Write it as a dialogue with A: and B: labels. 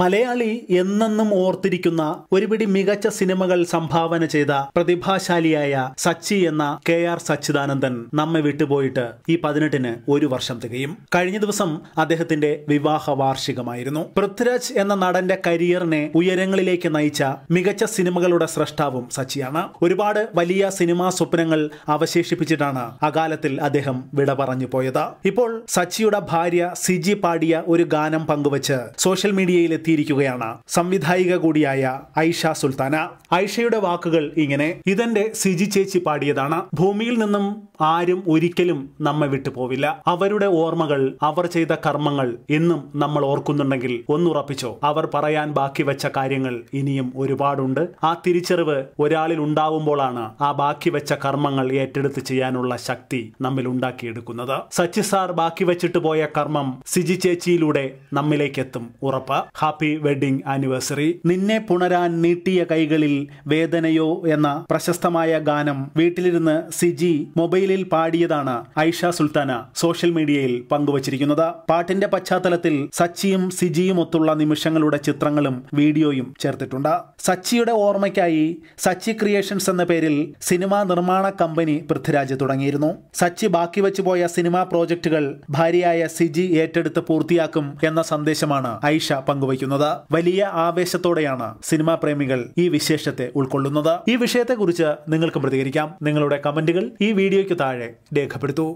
A: മലയാളി എന്നെന്നും ഓർത്തിരിക്കുന്ന ഒരുപിടി മികച്ച സിനിമകൾ സംഭാവന ചെയ്ത പ്രതിഭാശാലിയായ സച്ചി എന്ന കെ ആർ സച്ചിദാനന്ദൻ നമ്മെ വിട്ടുപോയിട്ട് ഈ പതിനെട്ടിന് ഒരു വർഷം തികയും കഴിഞ്ഞ ദിവസം അദ്ദേഹത്തിന്റെ വിവാഹ വാർഷികമായിരുന്നു പൃഥ്വിരാജ് എന്ന നടന്റെ കരിയറിനെ ഉയരങ്ങളിലേക്ക് നയിച്ച മികച്ച സിനിമകളുടെ സ്രഷ്ടാവും സച്ചിയാണ് ഒരുപാട് വലിയ സിനിമാ സ്വപ്നങ്ങൾ അവശേഷിപ്പിച്ചിട്ടാണ് അകാലത്തിൽ അദ്ദേഹം വിട പറഞ്ഞു പോയത് ഇപ്പോൾ സച്ചിയുടെ ഭാര്യ സിജി പാടിയ ഒരു ഗാനം പങ്കുവച്ച് സോഷ്യൽ മീഡിയയിൽ എത്തിയിരിക്കുകയാണ് സംവിധായിക കൂടിയായ ഐഷ സുൽത്താന ഐഷയുടെ വാക്കുകൾ ഇങ്ങനെ ഇതെന്റെ സിജി ചേച്ചി പാടിയതാണ് ഭൂമിയിൽ നിന്നും ആരും ഒരിക്കലും നമ്മെ പോവില്ല അവരുടെ ഓർമ്മകൾ അവർ ചെയ്ത കർമ്മങ്ങൾ ഇന്നും നമ്മൾ ഓർക്കുന്നുണ്ടെങ്കിൽ ഒന്നുറപ്പിച്ചോ അവർ പറയാൻ ബാക്കി വെച്ച കാര്യങ്ങൾ ഇനിയും ഒരുപാടുണ്ട് ആ തിരിച്ചറിവ് ഒരാളിൽ ഉണ്ടാവുമ്പോഴാണ് ആ ബാക്കി വെച്ച കർമ്മങ്ങൾ ഏറ്റെടുത്ത് ചെയ്യാനുള്ള ശക്തി നമ്മിൽ ഉണ്ടാക്കിയെടുക്കുന്നത് സച്ചി സാർ ബാക്കി വെച്ചിട്ട് പോയ കർമ്മം സിജി ചേച്ചിയിലൂടെ നമ്മിലേക്കെത്തും ഉറപ്പ് ഹാപ്പി വെഡിംഗ് ആനിവേഴ്സറി നിന്നെ പുണരാൻ നീട്ടിയ കൈകളിൽ വേദനയോ എന്ന പ്രശസ്തമായ ഗാനം വീട്ടിലിരുന്ന് സിജി മൊബൈലിൽ പാടിയതാണ് ഐഷ സുൽത്താന സോഷ്യൽ മീഡിയയിൽ പങ്കുവച്ചിരിക്കുന്നത് പാട്ടിന്റെ പശ്ചാത്തലത്തിൽ സച്ചിയും സിജിയും ഒത്തുള്ള നിമിഷങ്ങളുടെ ചിത്രങ്ങളും വീഡിയോയും ചേർത്തിട്ടുണ്ട് സച്ചിയുടെ ഓർമ്മയ്ക്കായി സച്ചി ക്രിയേഷൻസ് എന്ന പേരിൽ സിനിമാ നിർമ്മാണ കമ്പനി പൃഥ്വിരാജ് തുടങ്ങിയിരുന്നു സച്ചി ബാക്കി വെച്ചുപോയ സിനിമാ പ്രോജക്റ്റുകൾ ഭാര്യയായ സിജി ഏറ്റെടുത്ത് പൂർത്തിയാക്കും എന്ന സന്ദേശമാണ് ഐഷ പങ്കുവച്ചത് സംഭവിക്കുന്നത് വലിയ ആവേശത്തോടെയാണ് സിനിമാ പ്രേമികൾ ഈ വിശേഷത്തെ ഉൾക്കൊള്ളുന്നത് ഈ വിഷയത്തെക്കുറിച്ച് നിങ്ങൾക്ക് പ്രതികരിക്കാം നിങ്ങളുടെ കമന്റുകൾ ഈ വീഡിയോയ്ക്ക് താഴെ രേഖപ്പെടുത്തൂ